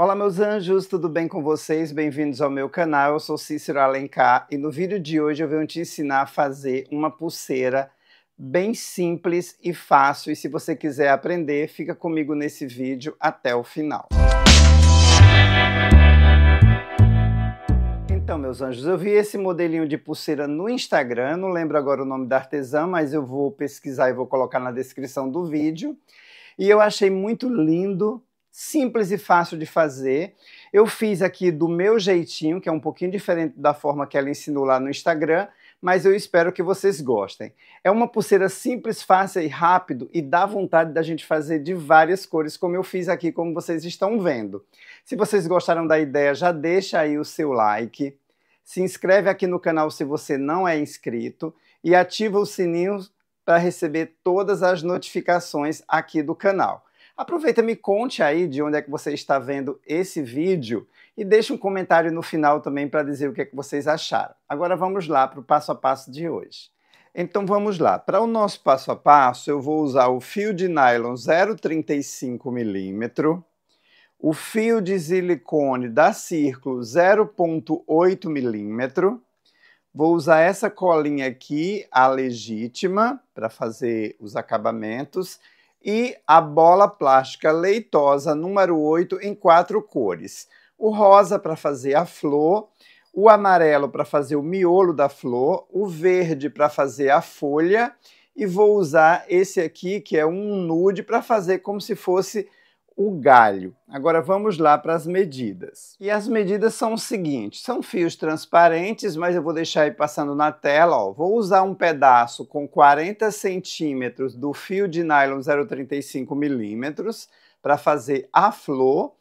Olá, meus anjos, tudo bem com vocês? Bem-vindos ao meu canal. Eu sou Cícero Alencar e no vídeo de hoje eu venho te ensinar a fazer uma pulseira bem simples e fácil. E se você quiser aprender, fica comigo nesse vídeo até o final. Então, meus anjos, eu vi esse modelinho de pulseira no Instagram, não lembro agora o nome da artesã, mas eu vou pesquisar e vou colocar na descrição do vídeo. E eu achei muito lindo, simples e fácil de fazer. Eu fiz aqui do meu jeitinho, que é um pouquinho diferente da forma que ela ensinou lá no Instagram, mas eu espero que vocês gostem. É uma pulseira simples, fácil e rápido e dá vontade da gente fazer de várias cores, como eu fiz aqui, como vocês estão vendo. Se vocês gostaram da ideia, já deixa aí o seu like, se inscreve aqui no canal se você não é inscrito e ativa o sininho para receber todas as notificações aqui do canal. Aproveita e me conte aí de onde é que você está vendo esse vídeo e deixe um comentário no final também para dizer o que é que vocês acharam. Agora vamos lá para o passo a passo de hoje. Então vamos lá. Para o nosso passo a passo, eu vou usar o fio de nylon 0,35 milímetro, o fio de silicone da Círculo 0,8 milímetro, Vou usar essa colinha aqui, a legítima, para fazer os acabamentos e a bola plástica leitosa número 8 em quatro cores. O rosa para fazer a flor, o amarelo para fazer o miolo da flor, o verde para fazer a folha e vou usar esse aqui que é um nude para fazer como se fosse o galho. Agora vamos lá para as medidas. E as medidas são o seguinte, são fios transparentes, mas eu vou deixar aí passando na tela, ó. Vou usar um pedaço com 40 centímetros do fio de nylon 0,35 milímetros para fazer a flor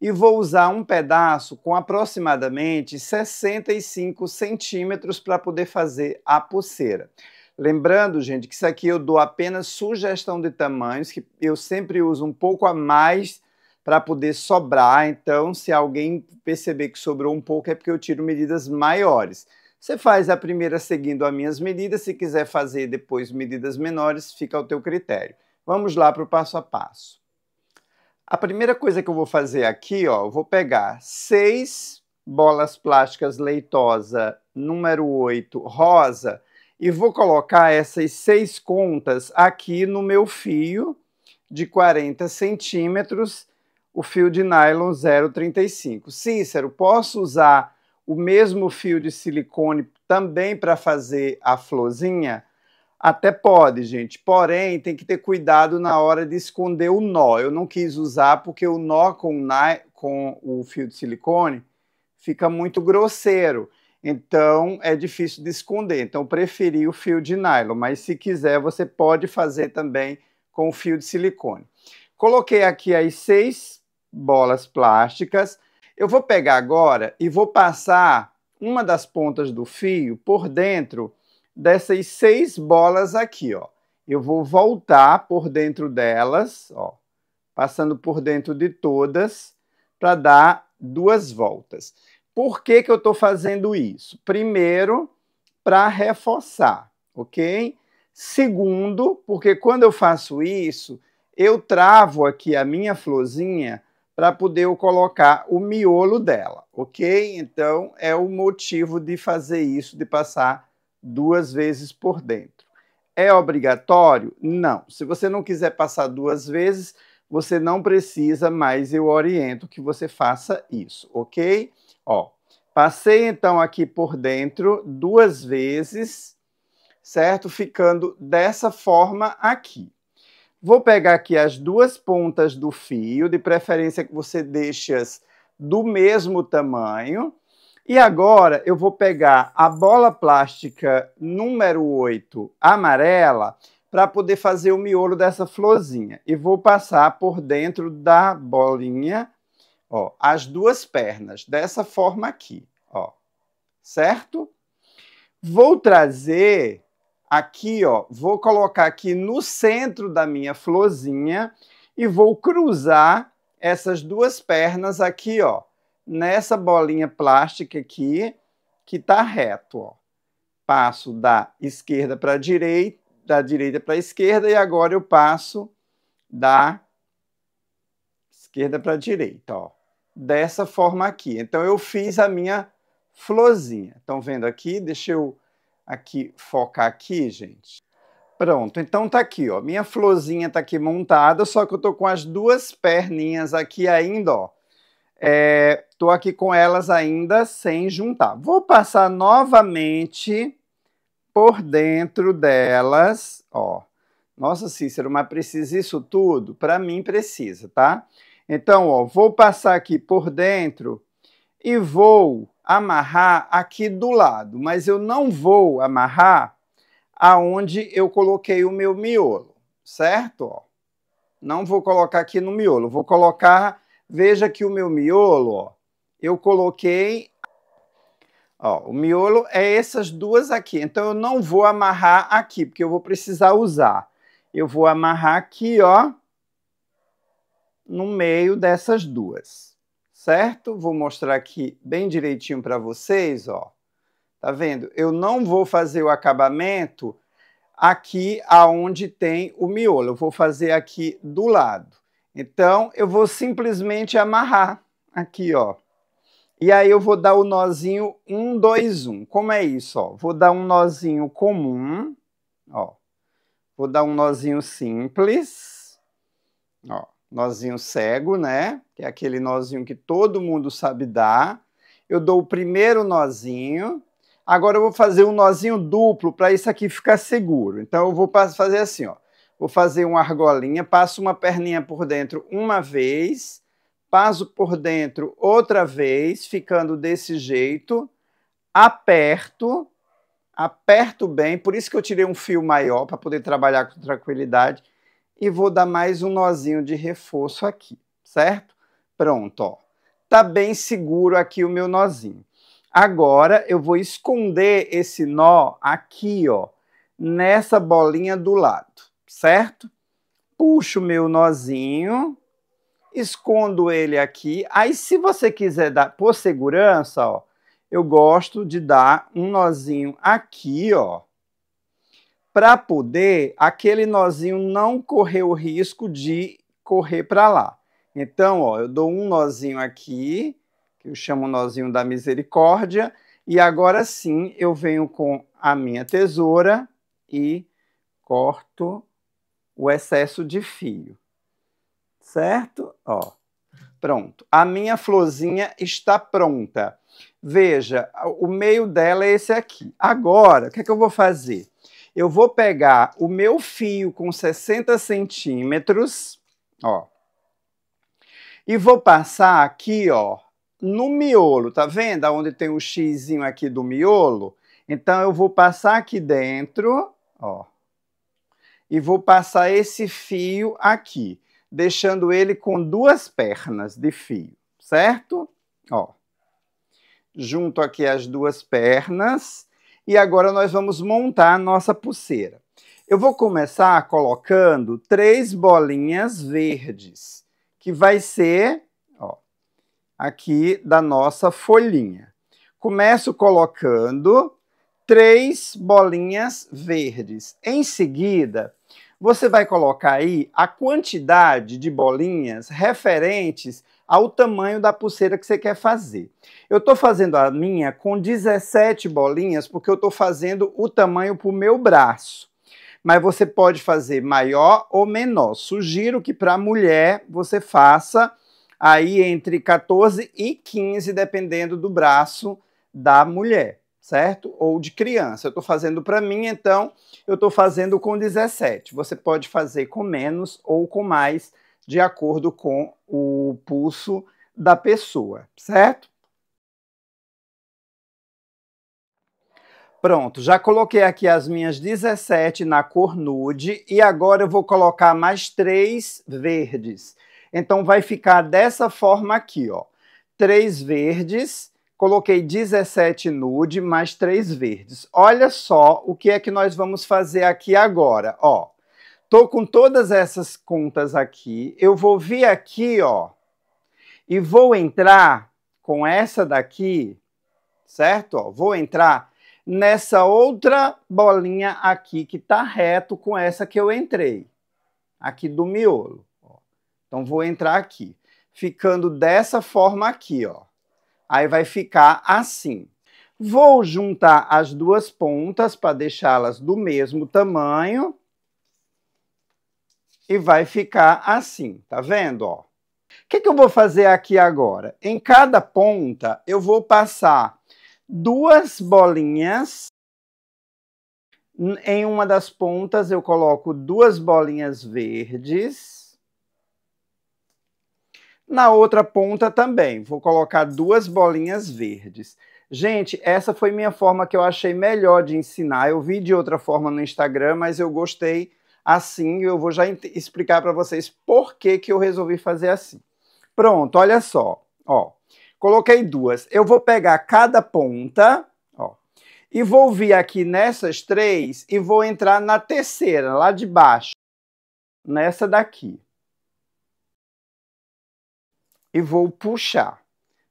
e vou usar um pedaço com aproximadamente 65 centímetros para poder fazer a pulseira. Lembrando, gente, que isso aqui eu dou apenas sugestão de tamanhos, que eu sempre uso um pouco a mais para poder sobrar. Então, se alguém perceber que sobrou um pouco, é porque eu tiro medidas maiores. Você faz a primeira seguindo as minhas medidas, se quiser fazer depois medidas menores, fica ao teu critério. Vamos lá para o passo a passo. A primeira coisa que eu vou fazer aqui, ó, eu vou pegar seis bolas plásticas leitosa número 8 rosa, e vou colocar essas seis contas aqui no meu fio de 40 centímetros, o fio de nylon 0,35. Cícero, posso usar o mesmo fio de silicone também para fazer a florzinha? Até pode, gente, porém tem que ter cuidado na hora de esconder o nó. Eu não quis usar porque o nó com, com o fio de silicone fica muito grosseiro. Então é difícil de esconder. Então preferi o fio de nylon, mas se quiser você pode fazer também com o fio de silicone. Coloquei aqui as seis bolas plásticas. Eu vou pegar agora e vou passar uma das pontas do fio por dentro dessas seis bolas aqui, ó. Eu vou voltar por dentro delas, ó, passando por dentro de todas para dar duas voltas. Por que, que eu estou fazendo isso? Primeiro, para reforçar, ok? Segundo, porque quando eu faço isso, eu travo aqui a minha florzinha para poder eu colocar o miolo dela, ok? Então, é o motivo de fazer isso, de passar duas vezes por dentro. É obrigatório? Não. Se você não quiser passar duas vezes, você não precisa, mas eu oriento que você faça isso, ok? Ó, passei então aqui por dentro duas vezes, certo? Ficando dessa forma aqui. Vou pegar aqui as duas pontas do fio, de preferência que você deixe as do mesmo tamanho. E agora eu vou pegar a bola plástica número 8 amarela para poder fazer o miolo dessa florzinha. E vou passar por dentro da bolinha ó, as duas pernas dessa forma aqui, ó, certo? Vou trazer aqui, ó, vou colocar aqui no centro da minha florzinha e vou cruzar essas duas pernas aqui, ó, nessa bolinha plástica aqui que tá reto, ó. Passo da esquerda para a direita, da direita para a esquerda e agora eu passo da esquerda para a direita, ó dessa forma aqui. Então eu fiz a minha florzinha. Estão vendo aqui? Deixa eu aqui focar aqui, gente. Pronto, então tá aqui, ó. Minha florzinha tá aqui montada, só que eu tô com as duas perninhas aqui ainda, ó. É, tô aqui com elas ainda sem juntar. Vou passar novamente por dentro delas, ó. Nossa, Cícero, mas precisa isso tudo? Para mim precisa, tá? Então, ó, vou passar aqui por dentro e vou amarrar aqui do lado, mas eu não vou amarrar aonde eu coloquei o meu miolo, certo? Ó, não vou colocar aqui no miolo, vou colocar, veja que o meu miolo, ó, eu coloquei, ó, o miolo é essas duas aqui, então eu não vou amarrar aqui, porque eu vou precisar usar. Eu vou amarrar aqui, ó, no meio dessas duas, certo? Vou mostrar aqui bem direitinho para vocês, ó. Tá vendo? Eu não vou fazer o acabamento aqui aonde tem o miolo, eu vou fazer aqui do lado. Então, eu vou simplesmente amarrar aqui, ó. E aí eu vou dar o nozinho 1, 2, 1. Como é isso, ó? Vou dar um nozinho comum, ó. Vou dar um nozinho simples, ó nozinho cego, né? Que é aquele nozinho que todo mundo sabe dar. Eu dou o primeiro nozinho. Agora eu vou fazer um nozinho duplo para isso aqui ficar seguro. Então eu vou fazer assim, ó. Vou fazer uma argolinha, passo uma perninha por dentro uma vez, passo por dentro outra vez, ficando desse jeito. Aperto, aperto bem, por isso que eu tirei um fio maior para poder trabalhar com tranquilidade e vou dar mais um nozinho de reforço aqui, certo? Pronto, ó. Tá bem seguro aqui o meu nozinho. Agora eu vou esconder esse nó aqui, ó, nessa bolinha do lado, certo? Puxo o meu nozinho, escondo ele aqui. Aí se você quiser dar por segurança, ó, eu gosto de dar um nozinho aqui, ó, para poder aquele nozinho não correr o risco de correr para lá. Então, ó, eu dou um nozinho aqui, que eu chamo nozinho da misericórdia, e agora sim eu venho com a minha tesoura e corto o excesso de fio. Certo? Ó. Pronto. A minha florzinha está pronta. Veja, o meio dela é esse aqui. Agora, o que é que eu vou fazer? eu vou pegar o meu fio com 60 centímetros, ó, e vou passar aqui, ó, no miolo, tá vendo? Onde tem o xizinho aqui do miolo? Então, eu vou passar aqui dentro, ó, e vou passar esse fio aqui, deixando ele com duas pernas de fio, certo? Ó, junto aqui as duas pernas e agora nós vamos montar a nossa pulseira. Eu vou começar colocando três bolinhas verdes, que vai ser ó, aqui da nossa folhinha. Começo colocando três bolinhas verdes. Em seguida, você vai colocar aí a quantidade de bolinhas referentes ao tamanho da pulseira que você quer fazer. Eu estou fazendo a minha com 17 bolinhas, porque eu estou fazendo o tamanho para o meu braço. Mas você pode fazer maior ou menor. Sugiro que para mulher você faça aí entre 14 e 15, dependendo do braço da mulher, certo? Ou de criança. Eu estou fazendo para mim, então eu estou fazendo com 17. Você pode fazer com menos ou com mais de acordo com o pulso da pessoa, certo? Pronto, já coloquei aqui as minhas 17 na cor nude e agora eu vou colocar mais três verdes. Então vai ficar dessa forma aqui, ó. Três verdes, coloquei 17 nude mais três verdes. Olha só o que é que nós vamos fazer aqui agora, ó. Tô com todas essas contas aqui. Eu vou vir aqui, ó, e vou entrar com essa daqui, certo? Ó, vou entrar nessa outra bolinha aqui que tá reto com essa que eu entrei, aqui do miolo. Ó. Então vou entrar aqui, ficando dessa forma aqui, ó. Aí vai ficar assim. Vou juntar as duas pontas para deixá-las do mesmo tamanho e vai ficar assim, tá vendo? O que, que eu vou fazer aqui agora? Em cada ponta eu vou passar duas bolinhas. Em uma das pontas eu coloco duas bolinhas verdes. Na outra ponta também vou colocar duas bolinhas verdes. Gente, essa foi minha forma que eu achei melhor de ensinar. Eu vi de outra forma no Instagram, mas eu gostei assim, eu vou já explicar para vocês por que, que eu resolvi fazer assim. Pronto, olha só, ó, coloquei duas. Eu vou pegar cada ponta, ó, e vou vir aqui nessas três e vou entrar na terceira, lá de baixo, nessa daqui. E vou puxar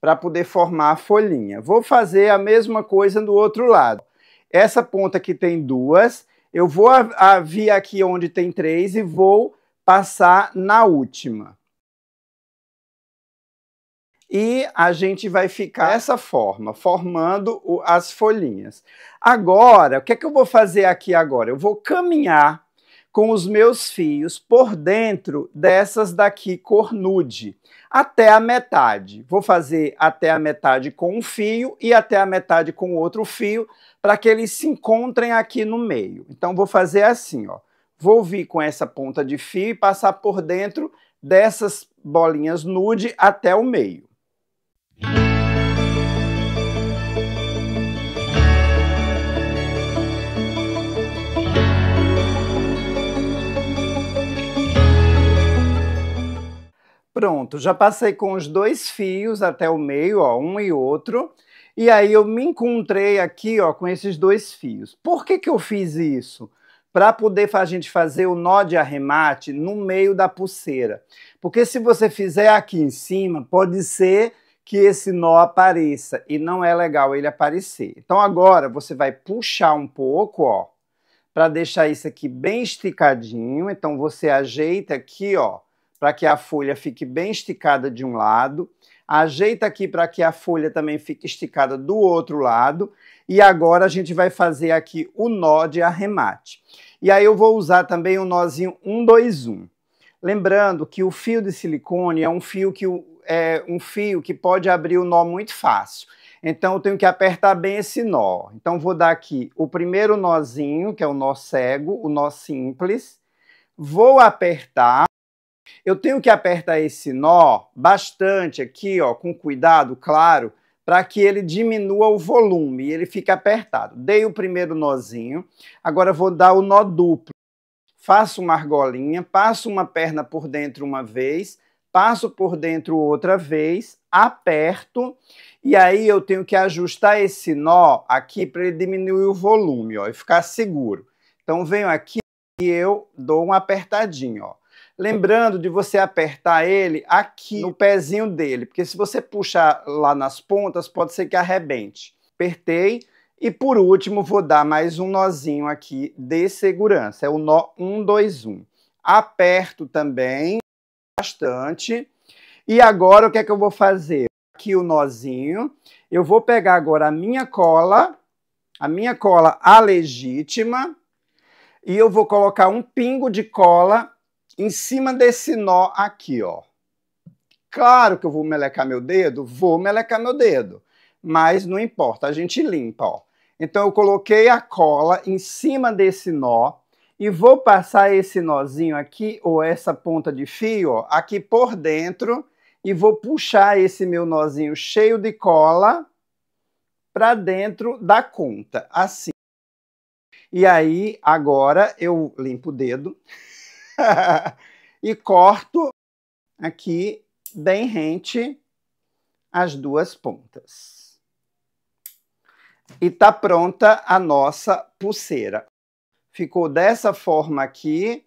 para poder formar a folhinha. Vou fazer a mesma coisa do outro lado. Essa ponta que tem duas, eu vou a, a, vir aqui onde tem três e vou passar na última. E a gente vai ficar dessa forma, formando o, as folhinhas. Agora, o que é que eu vou fazer aqui agora? Eu vou caminhar com os meus fios por dentro dessas daqui cor nude, até a metade. Vou fazer até a metade com um fio e até a metade com outro fio, para que eles se encontrem aqui no meio. Então vou fazer assim, ó. Vou vir com essa ponta de fio e passar por dentro dessas bolinhas nude até o meio. Pronto, já passei com os dois fios até o meio, ó, um e outro. E aí eu me encontrei aqui, ó, com esses dois fios. Por que que eu fiz isso? Para poder a gente fazer o nó de arremate no meio da pulseira. Porque se você fizer aqui em cima, pode ser que esse nó apareça e não é legal ele aparecer. Então agora você vai puxar um pouco, ó, para deixar isso aqui bem esticadinho. Então você ajeita aqui, ó, para que a folha fique bem esticada de um lado, ajeita aqui para que a folha também fique esticada do outro lado, e agora a gente vai fazer aqui o nó de arremate. E aí eu vou usar também o um nozinho 121. Lembrando que o fio de silicone é um fio que é um fio que pode abrir o nó muito fácil. Então eu tenho que apertar bem esse nó. Então vou dar aqui o primeiro nozinho, que é o nó cego, o nó simples. Vou apertar eu tenho que apertar esse nó bastante aqui, ó, com cuidado, claro, para que ele diminua o volume e ele fica apertado. Dei o primeiro nozinho, agora vou dar o nó duplo. Faço uma argolinha, passo uma perna por dentro uma vez, passo por dentro outra vez, aperto, e aí eu tenho que ajustar esse nó aqui para ele diminuir o volume, ó, e ficar seguro. Então venho aqui e eu dou um apertadinho, ó. Lembrando de você apertar ele aqui no pezinho dele, porque se você puxar lá nas pontas, pode ser que arrebente. Apertei. E por último, vou dar mais um nozinho aqui de segurança. É o nó 121. Aperto também bastante. E agora o que é que eu vou fazer? Aqui o nozinho. Eu vou pegar agora a minha cola, a minha cola a legítima, e eu vou colocar um pingo de cola em cima desse nó aqui, ó. Claro que eu vou melecar meu dedo, vou melecar meu dedo, mas não importa, a gente limpa, ó. Então eu coloquei a cola em cima desse nó e vou passar esse nozinho aqui, ou essa ponta de fio, ó, aqui por dentro, e vou puxar esse meu nozinho cheio de cola para dentro da conta, assim. E aí, agora eu limpo o dedo. e corto aqui bem rente as duas pontas. E tá pronta a nossa pulseira. Ficou dessa forma aqui.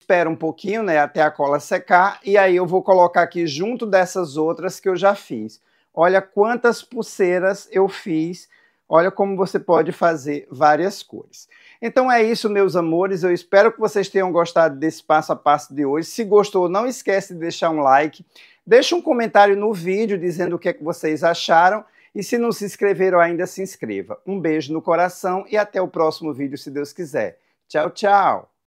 Espera um pouquinho, né, até a cola secar e aí eu vou colocar aqui junto dessas outras que eu já fiz. Olha quantas pulseiras eu fiz Olha como você pode fazer várias cores. Então é isso, meus amores. Eu espero que vocês tenham gostado desse passo a passo de hoje. Se gostou, não esquece de deixar um like. Deixe um comentário no vídeo dizendo o que é que vocês acharam. E se não se inscreveram ainda, se inscreva. Um beijo no coração e até o próximo vídeo, se Deus quiser. Tchau, tchau!